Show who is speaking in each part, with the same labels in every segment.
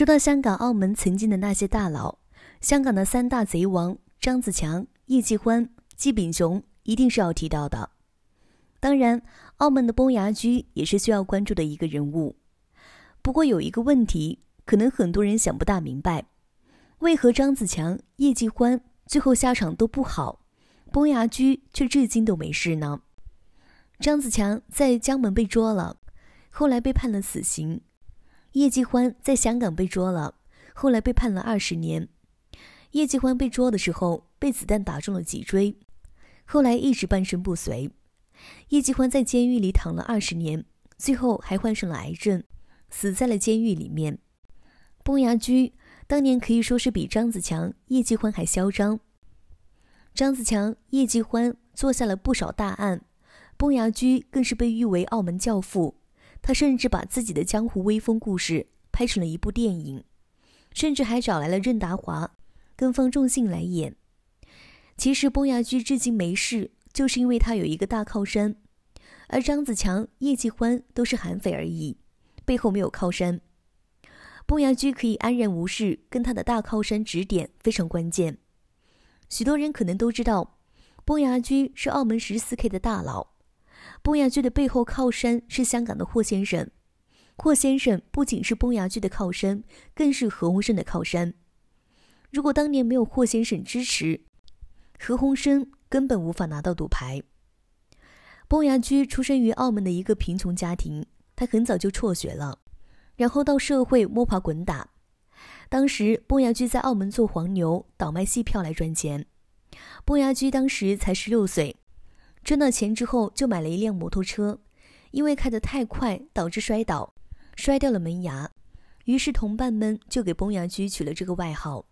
Speaker 1: 说到香港、澳门曾经的那些大佬，香港的三大贼王张子强、叶继欢、纪炳雄一定是要提到的。当然，澳门的崩牙驹也是需要关注的一个人物。不过，有一个问题，可能很多人想不大明白：为何张子强、叶继欢最后下场都不好，崩牙驹却至今都没事呢？张子强在江门被捉了，后来被判了死刑。叶继欢在香港被捉了，后来被判了二十年。叶继欢被捉的时候被子弹打中了脊椎，后来一直半身不遂。叶继欢在监狱里躺了二十年，最后还患上了癌症，死在了监狱里面。崩牙驹当年可以说是比张子强、叶继欢还嚣张。张子强、叶继欢做下了不少大案，崩牙驹更是被誉为澳门教父。他甚至把自己的江湖威风故事拍成了一部电影，甚至还找来了任达华跟方中信来演。其实崩牙驹至今没事，就是因为他有一个大靠山，而张子强、叶继欢都是悍匪而已，背后没有靠山，崩牙驹可以安然无事，跟他的大靠山指点非常关键。许多人可能都知道，崩牙驹是澳门十四 K 的大佬。崩牙驹的背后靠山是香港的霍先生。霍先生不仅是崩牙驹的靠山，更是何鸿燊的靠山。如果当年没有霍先生支持，何鸿燊根本无法拿到赌牌。崩牙驹出生于澳门的一个贫穷家庭，他很早就辍学了，然后到社会摸爬滚打。当时，崩牙驹在澳门做黄牛，倒卖戏票来赚钱。崩牙驹当时才十六岁。赚到钱之后，就买了一辆摩托车，因为开得太快，导致摔倒，摔掉了门牙，于是同伴们就给崩牙驹取了这个外号。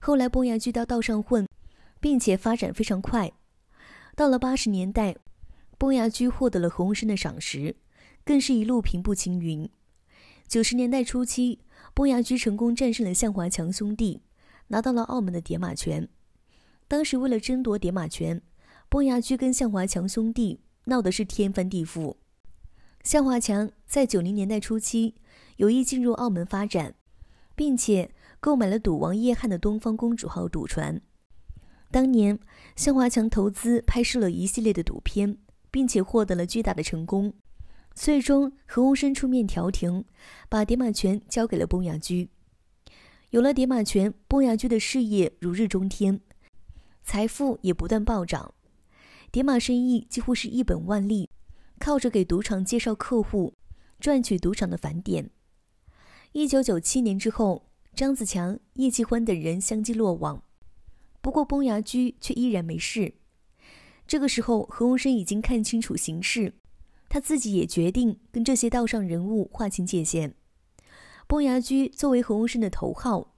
Speaker 1: 后来，崩牙驹到道上混，并且发展非常快。到了八十年代，崩牙驹获得了何鸿燊的赏识，更是一路平步青云。九十年代初期，崩牙驹成功战胜了向华强兄弟，拿到了澳门的点马权。当时，为了争夺点马权。波牙驹跟向华强兄弟闹的是天翻地覆。向华强在九零年代初期有意进入澳门发展，并且购买了赌王叶汉的东方公主号赌船。当年，向华强投资拍摄了一系列的赌片，并且获得了巨大的成功。最终，何鸿燊出面调停，把叠马权交给了崩牙驹。有了叠马权，崩牙驹的事业如日中天，财富也不断暴涨。叠码生意几乎是一本万利，靠着给赌场介绍客户，赚取赌场的返点。一九九七年之后，张子强、叶继欢等人相继落网，不过崩牙驹却依然没事。这个时候，何鸿燊已经看清楚形势，他自己也决定跟这些道上人物划清界限。崩牙驹作为何鸿燊的头号，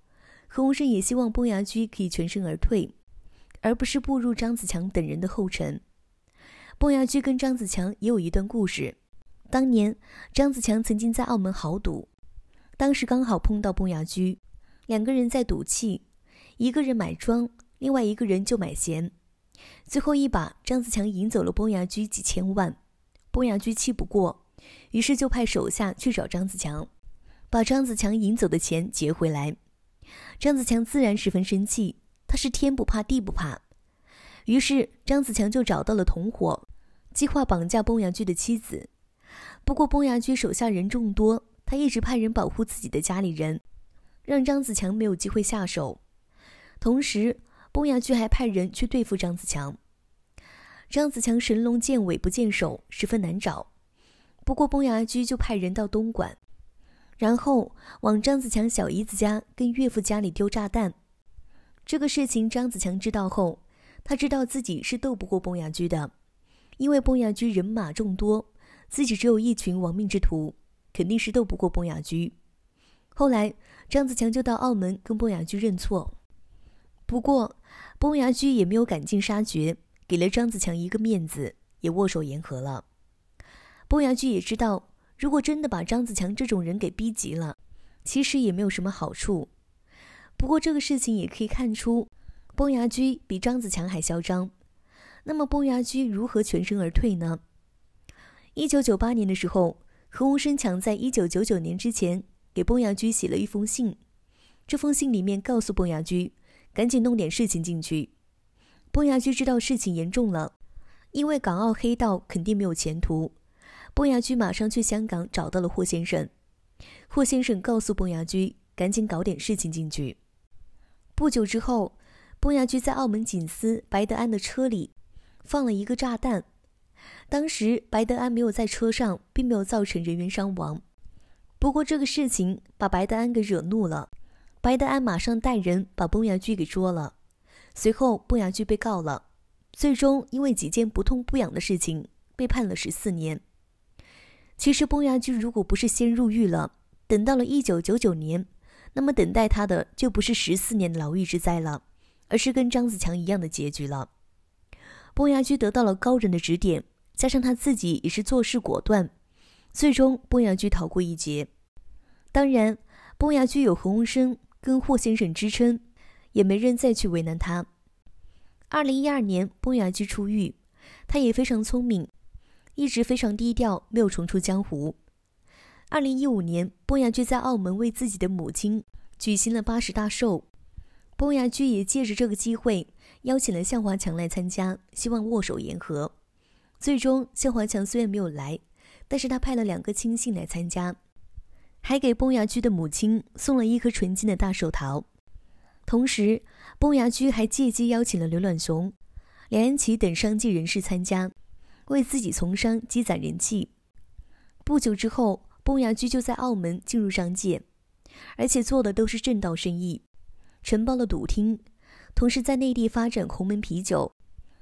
Speaker 1: 何鸿燊也希望崩牙驹可以全身而退。而不是步入张子强等人的后尘。崩牙驹跟张子强也有一段故事。当年张子强曾经在澳门豪赌，当时刚好碰到崩牙驹，两个人在赌气，一个人买庄，另外一个人就买闲。最后一把，张子强赢走了崩牙驹几千万，崩牙驹气不过，于是就派手下去找张子强，把张子强赢走的钱结回来。张子强自然十分生气。他是天不怕地不怕，于是张子强就找到了同伙，计划绑架崩牙驹的妻子。不过崩牙驹手下人众多，他一直派人保护自己的家里人，让张子强没有机会下手。同时，崩牙驹还派人去对付张子强。张子强神龙见尾不见首，十分难找。不过崩牙驹就派人到东莞，然后往张子强小姨子家跟岳父家里丢炸弹。这个事情，张子强知道后，他知道自己是斗不过崩牙驹的，因为崩牙驹人马众多，自己只有一群亡命之徒，肯定是斗不过崩牙驹。后来，张子强就到澳门跟崩牙驹认错，不过崩牙驹也没有赶尽杀绝，给了张子强一个面子，也握手言和了。崩牙驹也知道，如果真的把张子强这种人给逼急了，其实也没有什么好处。不过这个事情也可以看出，崩牙驹比张子强还嚣张。那么崩牙驹如何全身而退呢？一九九八年的时候，何鸿生强在一九九九年之前给崩牙驹写了一封信，这封信里面告诉崩牙驹，赶紧弄点事情进去。崩牙驹知道事情严重了，因为港澳黑道肯定没有前途。崩牙驹马上去香港找到了霍先生，霍先生告诉崩牙驹，赶紧搞点事情进去。不久之后，崩牙驹在澳门警司白德安的车里放了一个炸弹。当时白德安没有在车上，并没有造成人员伤亡。不过这个事情把白德安给惹怒了，白德安马上带人把崩牙驹给捉了。随后崩牙驹被告了，最终因为几件不痛不痒的事情被判了十四年。其实崩牙驹如果不是先入狱了，等到了一九九九年。那么等待他的就不是十四年的牢狱之灾了，而是跟张子强一样的结局了。崩牙驹得到了高人的指点，加上他自己也是做事果断，最终崩牙驹逃过一劫。当然，崩牙驹有何鸿燊跟霍先生支撑，也没人再去为难他。二零一二年，崩牙驹出狱，他也非常聪明，一直非常低调，没有重出江湖。二零一五年，崩牙驹在澳门为自己的母亲举行了八十大寿。崩牙驹也借着这个机会邀请了向华强来参加，希望握手言和。最终，向华强虽然没有来，但是他派了两个亲信来参加，还给崩牙驹的母亲送了一颗纯金的大寿桃。同时，崩牙驹还借机邀请了刘銮雄、梁安琪等商界人士参加，为自己从商积攒人气。不久之后。崩牙驹就在澳门进入商界，而且做的都是正道生意，承包了赌厅，同时在内地发展鸿门啤酒，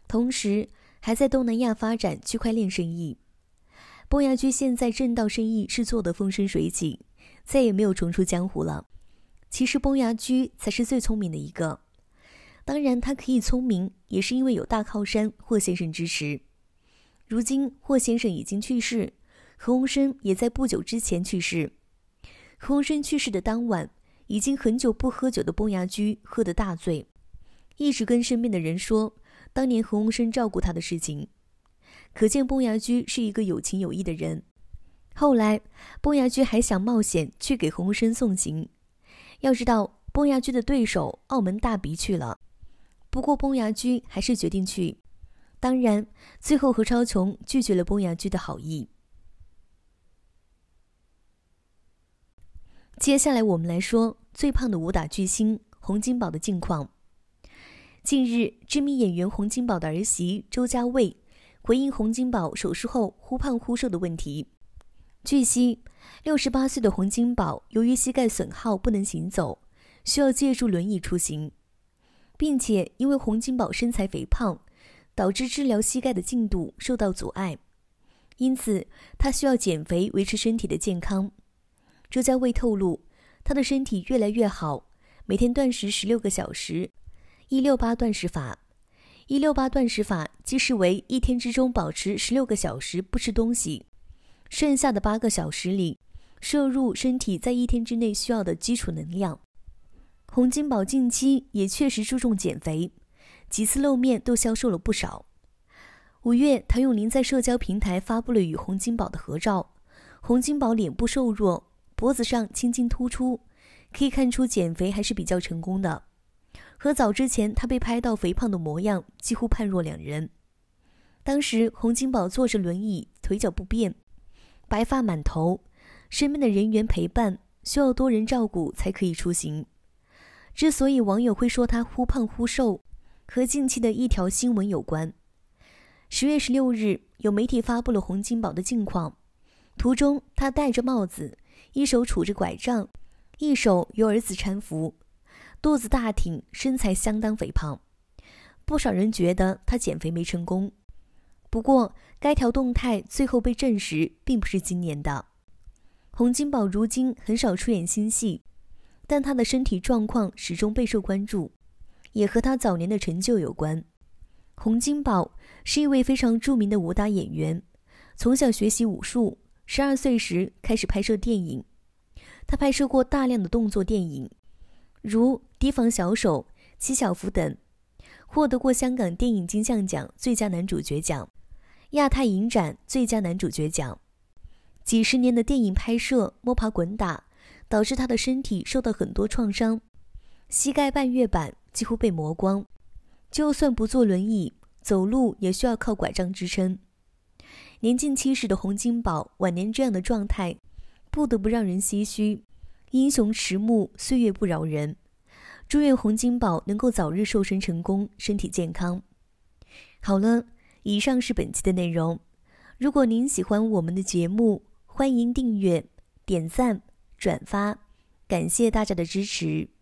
Speaker 1: 同时还在东南亚发展区块链生意。崩牙驹现在正道生意是做得风生水起，再也没有重出江湖了。其实崩牙驹才是最聪明的一个，当然他可以聪明，也是因为有大靠山霍先生支持。如今霍先生已经去世。何鸿燊也在不久之前去世。何鸿燊去世的当晚，已经很久不喝酒的崩牙驹喝得大醉，一直跟身边的人说当年何鸿燊照顾他的事情。可见崩牙驹是一个有情有义的人。后来，崩牙驹还想冒险去给何鸿燊送行。要知道，崩牙驹的对手澳门大鼻去了，不过崩牙驹还是决定去。当然，最后何超琼拒绝了崩牙驹的好意。接下来我们来说最胖的武打巨星洪金宝的近况。近日，知名演员洪金宝的儿媳周家蔚回应洪金宝手术后忽胖忽瘦的问题。据悉，六十八岁的洪金宝由于膝盖损耗不能行走，需要借助轮椅出行，并且因为洪金宝身材肥胖，导致治疗膝盖的进度受到阻碍，因此他需要减肥维持身体的健康。朱在卫透露，他的身体越来越好，每天断食十六个小时。一六八断食法，一六八断食法即为一天之中保持十六个小时不吃东西，剩下的八个小时里摄入身体在一天之内需要的基础能量。洪金宝近期也确实注重减肥，几次露面都消瘦了不少。五月，谭咏麟在社交平台发布了与洪金宝的合照，洪金宝脸部瘦弱。脖子上青筋突出，可以看出减肥还是比较成功的，和早之前他被拍到肥胖的模样几乎判若两人。当时洪金宝坐着轮椅，腿脚不便，白发满头，身边的人员陪伴，需要多人照顾才可以出行。之所以网友会说他忽胖忽瘦，和近期的一条新闻有关。十月十六日，有媒体发布了洪金宝的近况。途中，他戴着帽子，一手拄着拐杖，一手由儿子搀扶，肚子大挺，身材相当肥胖。不少人觉得他减肥没成功。不过，该条动态最后被证实并不是今年的。洪金宝如今很少出演新戏，但他的身体状况始终备受关注，也和他早年的成就有关。洪金宝是一位非常著名的武打演员，从小学习武术。十二岁时开始拍摄电影，他拍摄过大量的动作电影，如《提防小手》《七小福》等，获得过香港电影金像奖最佳男主角奖、亚太影展最佳男主角奖。几十年的电影拍摄摸爬滚打，导致他的身体受到很多创伤，膝盖半月板几乎被磨光，就算不坐轮椅，走路也需要靠拐杖支撑。年近七十的洪金宝晚年这样的状态，不得不让人唏嘘。英雄迟暮，岁月不饶人。祝愿洪金宝能够早日瘦身成功，身体健康。好了，以上是本期的内容。如果您喜欢我们的节目，欢迎订阅、点赞、转发，感谢大家的支持。